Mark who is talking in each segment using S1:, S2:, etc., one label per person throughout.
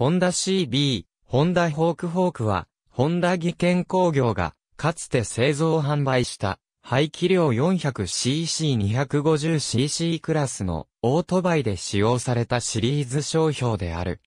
S1: ホンダ CB、ホンダホークホークは、ホンダ技研工業が、かつて製造販売した、排気量 400cc250cc クラスのオートバイで使用されたシリーズ商標である。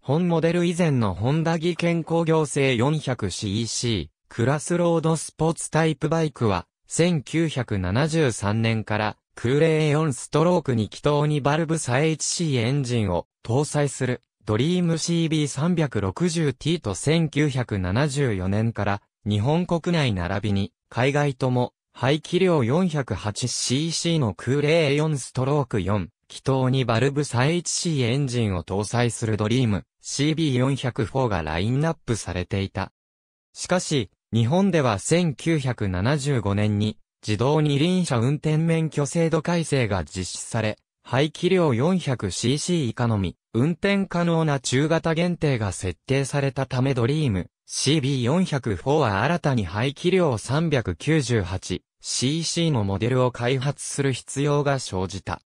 S1: 本モデル以前のホンダ技研工業製 400cc クラスロードスポーツタイプバイクは1973年から空冷4ストローク2気筒2バルブ差 HC エンジンを搭載するドリーム CB360T と1974年から日本国内並びに海外とも排気量 408cc の空冷4ストローク4気筒2バルブ差 HC エンジンを搭載するドリーム CB404 がラインナップされていた。しかし、日本では1975年に自動二輪車運転免許制度改正が実施され、排気量 400cc 以下のみ、運転可能な中型限定が設定されたためドリーム CB404 は新たに排気量 398cc のモデルを開発する必要が生じた。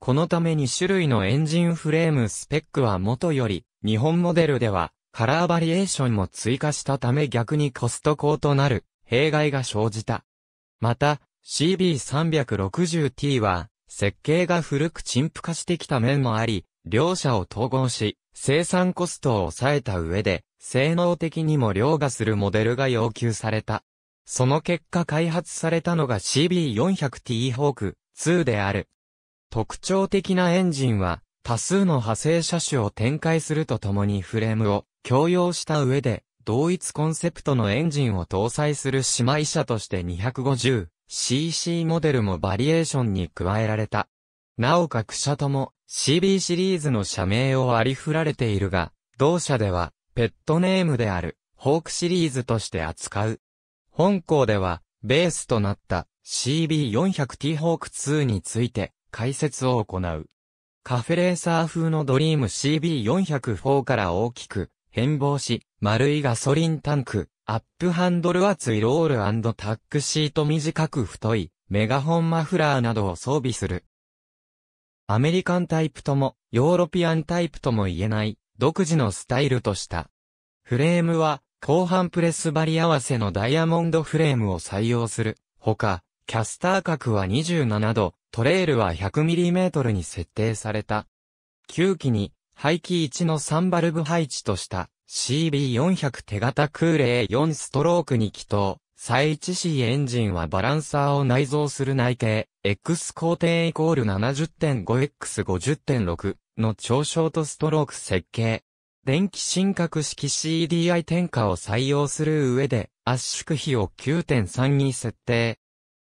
S1: このため2種類のエンジンフレームスペックは元より、日本モデルではカラーバリエーションも追加したため逆にコスト高となる弊害が生じた。また、CB360T は、設計が古く陳腐化してきた面もあり、両者を統合し、生産コストを抑えた上で、性能的にも凌駕するモデルが要求された。その結果開発されたのが CB400T ホーク2である。特徴的なエンジンは、多数の派生車種を展開するとともにフレームを共用した上で、同一コンセプトのエンジンを搭載する姉妹車として250、CC モデルもバリエーションに加えられた。なお各社とも CB シリーズの社名をありふられているが、同社ではペットネームであるホークシリーズとして扱う。本校ではベースとなった CB400T ホーク2について解説を行う。カフェレーサー風のドリーム CB404 から大きく変貌し、丸いガソリンタンク、アップハンドル厚いロールタックシート短く太い、メガホンマフラーなどを装備する。アメリカンタイプとも、ヨーロピアンタイプとも言えない、独自のスタイルとした。フレームは、後半プレス張り合わせのダイヤモンドフレームを採用する。ほか、キャスター角は27度、トレールは 100mm に設定された。9機に、排気1の3バルブ配置とした。CB400 手型空冷4ストロークに気筒、再 1C エンジンはバランサーを内蔵する内径、X 工程イコール 70.5X50.6 の超ショートストローク設計。電気進革式 CDI 点火を採用する上で、圧縮比を9.3に設定。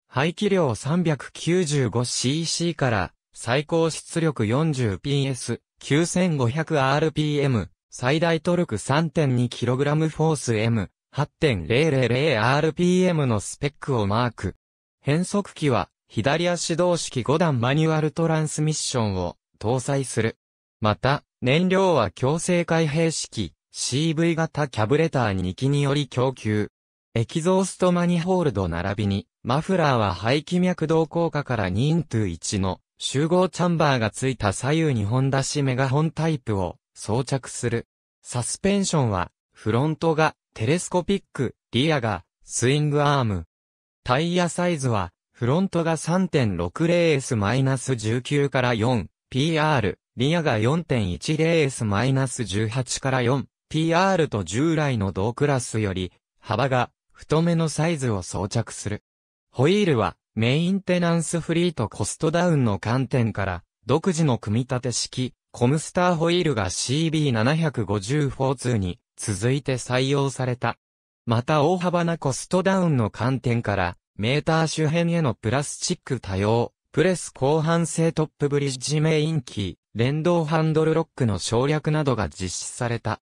S1: 排気量 395cc から最高出力 40PS、9500rpm、最大トルク 3.2kg フォース M、8.000rpm のスペックをマーク。変速機は、左足動式5段マニュアルトランスミッションを搭載する。また、燃料は強制開閉式 CV 型キャブレター2機により供給。エキゾーストマニホールド並びに、マフラーは排気脈動効果から2-1の集合チャンバーがついた左右に本出しメガホンタイプを装着する。サスペンションは、フロントがテレスコピック、リアがスイングアーム。タイヤサイズは、フロントが 3.60S-19 から 4PR、リアが 4.10S-18 から 4PR と従来の同クラスより、幅が太めのサイズを装着する。ホイールは、メインテナンスフリーとコストダウンの観点から、独自の組み立て式、コムスターホイールが CB750 フォー2に続いて採用された。また大幅なコストダウンの観点から、メーター周辺へのプラスチック多様、プレス後半性トップブリッジメインキー、連動ハンドルロックの省略などが実施された。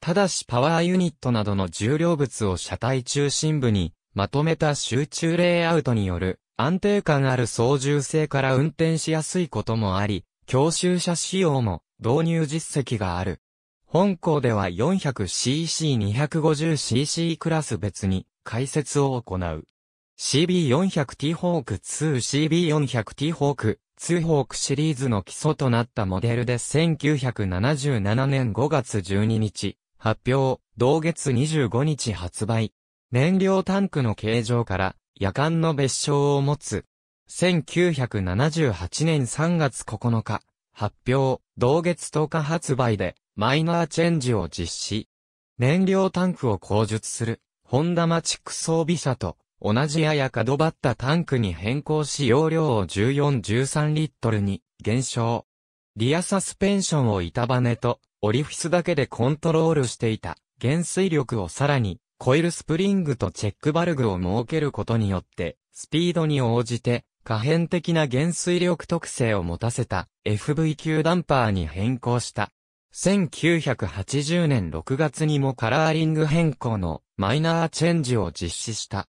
S1: ただしパワーユニットなどの重量物を車体中心部にまとめた集中レイアウトによる安定感ある操縦性から運転しやすいこともあり、教習車仕様も導入実績がある。本校では 400cc250cc クラス別に解説を行う。CB400T ホーク 2CB400T ホーク2ホークシリーズの基礎となったモデルで1977年5月12日発表、同月25日発売。燃料タンクの形状から夜間の別称を持つ1978年3月9日、発表、同月10日発売で、マイナーチェンジを実施。燃料タンクを口述する、ホンダマチック装備車と、同じやや角張ったタンクに変更し容量を14-13リットルに減少。リアサスペンションを板バネとオリフィスだけでコントロールしていた減衰力をさらにコイルスプリングとチェックバルグを設けることによってスピードに応じて可変的な減衰力特性を持たせた FV 級ダンパーに変更した。1980年6月にもカラーリング変更のマイナーチェンジを実施した。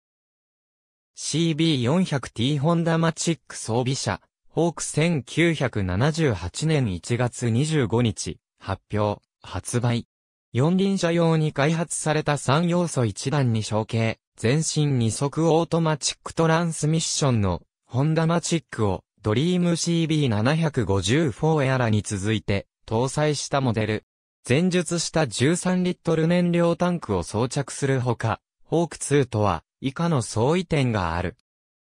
S1: CB400T ホンダマチック装備車、ホーク1978年1月25日、発表、発売。四輪車用に開発された3要素1段に承継、全身2足オートマチックトランスミッションのホンダマチックをドリーム CB754 やらに続いて搭載したモデル。前述した13リットル燃料タンクを装着するほか、ホーク2とは以下の相違点がある。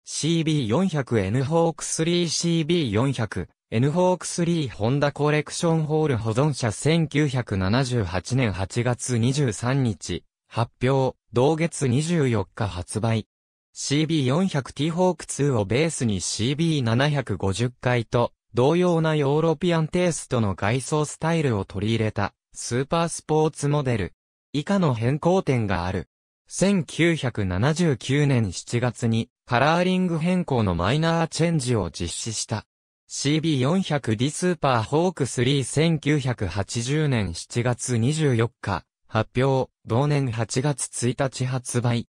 S1: CB400N ホーク 3CB400 N ホーク3ホンダコレクションホール保存者1978年8月23日発表同月24日発売 CB400T ホーク2をベースに CB750 回と同様なヨーロピアンテイストの外装スタイルを取り入れたスーパースポーツモデル。以下の変更点がある。1979年7月にカラーリング変更のマイナーチェンジを実施した。CB400D スーパーホーク31980年7月24日発表、同年8月1日発売。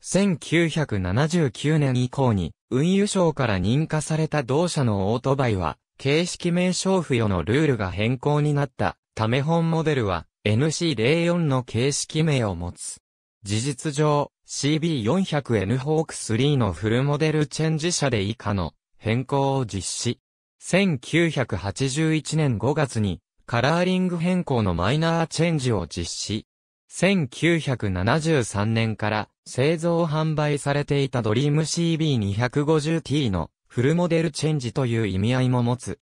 S1: 1979年以降に、運輸省から認可された同社のオートバイは、形式名称付与のルールが変更になったため本モデルは NC04 の形式名を持つ。事実上、CB400N ホーク3のフルモデルチェンジ車で以下の変更を実施。1981年5月にカラーリング変更のマイナーチェンジを実施。1973年から製造販売されていたドリーム CB250T のフルモデルチェンジという意味合いも持つ。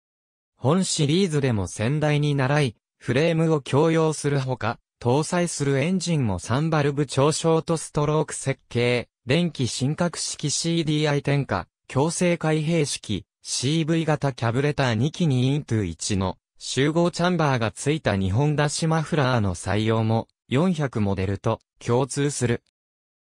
S1: 本シリーズでも先代に習い、フレームを強要するほか、搭載するエンジンも3バルブ超ショートストローク設計、電気進刻式 CDI 点火、強制開閉式、CV 型キャブレター2機にイントゥ1の集合チャンバーが付いた日本出しマフラーの採用も400モデルと共通する。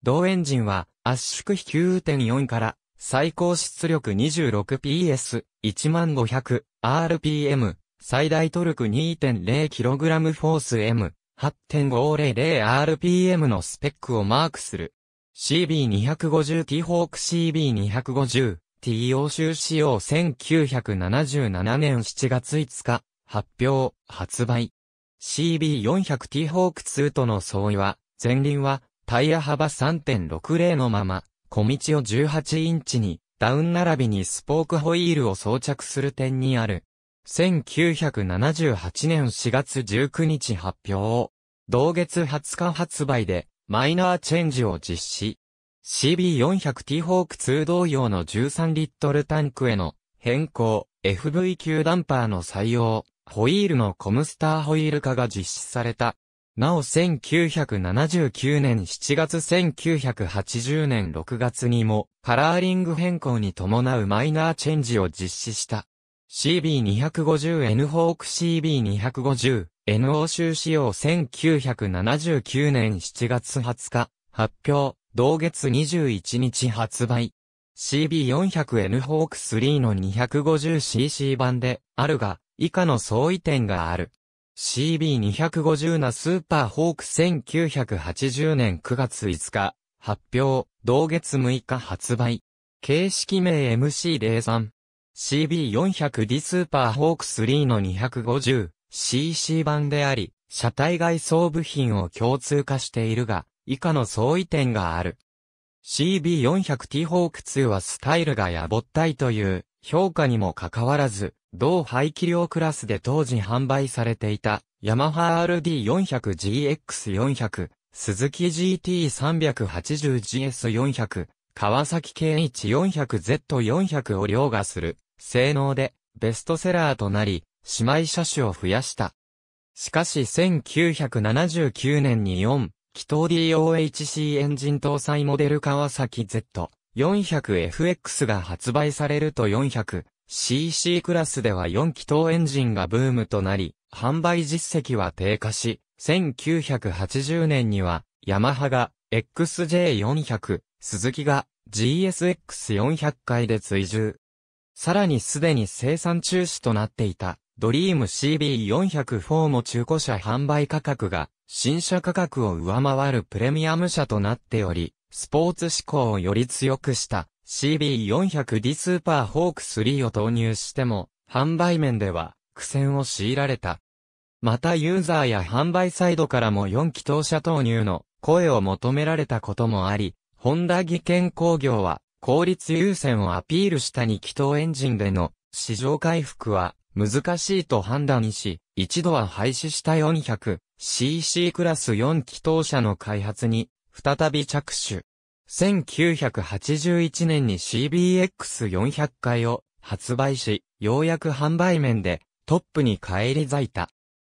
S1: 同エンジンは圧縮比9.4から最高出力 26PS1500RPM、最大トルク 2.0kg フォース M、8.500rpm のスペックをマークする。CB250 T ホーク CB250 T 欧州仕様1977年7月5日発表発売。CB400T ホーク2との相違は、前輪はタイヤ幅3.60のまま、小道を18インチに、ダウン並びにスポークホイールを装着する点にある。1978年4月19日発表。同月20日発売で、マイナーチェンジを実施。CB400T ホーク2同様の13リットルタンクへの変更、FV 級ダンパーの採用。ホイールのコムスターホイール化が実施された。なお1979年7月1980年6月にもカラーリング変更に伴うマイナーチェンジを実施した。CB250N ホーク CB250N 欧州仕様1979年7月20日発表同月21日発売 CB400N ホーク3の 250cc 版であるが以下の相違点がある。CB250 なスーパーホーク1980年9月5日、発表、同月6日発売。形式名 MC03。CB400 D スーパーホーク3の 250cc 版であり、車体外装部品を共通化しているが、以下の相違点がある。CB400T ホーク2はスタイルがやぼったいという評価にもかかわらず、同排気量クラスで当時販売されていた、ヤマハ RD400GX400、鈴木 GT380GS400、川崎 k h 4 0 0 z 4 0 0を凌駕する、性能で、ベストセラーとなり、姉妹車種を増やした。しかし1979年に4、気筒 DOHC エンジン搭載モデル川崎 Z、400FX が発売されると 400cc クラスでは4気筒エンジンがブームとなり、販売実績は低下し、1980年には、ヤマハが XJ400、鈴木が GSX400 回で追従。さらにすでに生産中止となっていた、ドリーム CB404 も中古車販売価格が、新車価格を上回るプレミアム車となっており、スポーツ志向をより強くした CB400D スーパーホーク3を投入しても、販売面では苦戦を強いられた。またユーザーや販売サイドからも4気筒車投入の声を求められたこともあり、ホンダ技研工業は効率優先をアピールした2気筒エンジンでの市場回復は難しいと判断し、一度は廃止した 400cc クラス4気筒車の開発に再び着手。1981年に CBX400 回を発売し、ようやく販売面でトップに返り咲いた。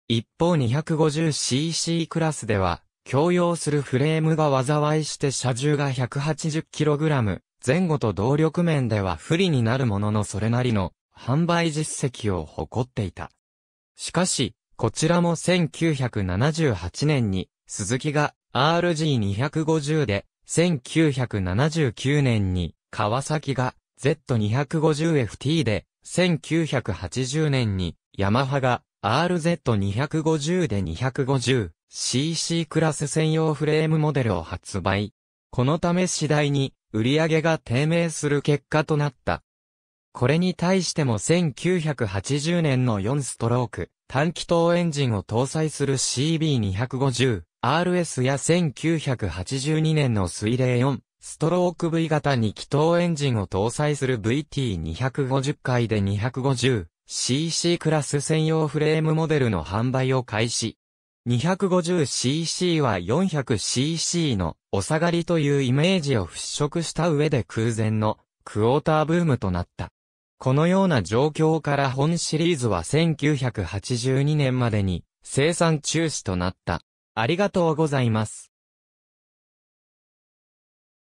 S1: 一方 250cc クラスでは、共用するフレームが災いして車重が 180kg 前後と動力面では不利になるもののそれなりの販売実績を誇っていた。しかし、こちらも1978年に、鈴木が RG250 で、1979年に、川崎が Z250FT で、1980年に、ヤマハが RZ250 で 250cc クラス専用フレームモデルを発売。このため次第に売り上げが低迷する結果となった。これに対しても1980年の4ストローク短気筒エンジンを搭載する CB250 RS や1982年の水冷4、ストローク V 型2気筒エンジンを搭載する VT250 回で 250cc クラス専用フレームモデルの販売を開始。250cc は 400cc のお下がりというイメージを払拭した上で空前のクォーターブームとなった。このような状況から本シリーズは1982年までに生産中止となった。ありがとうございます。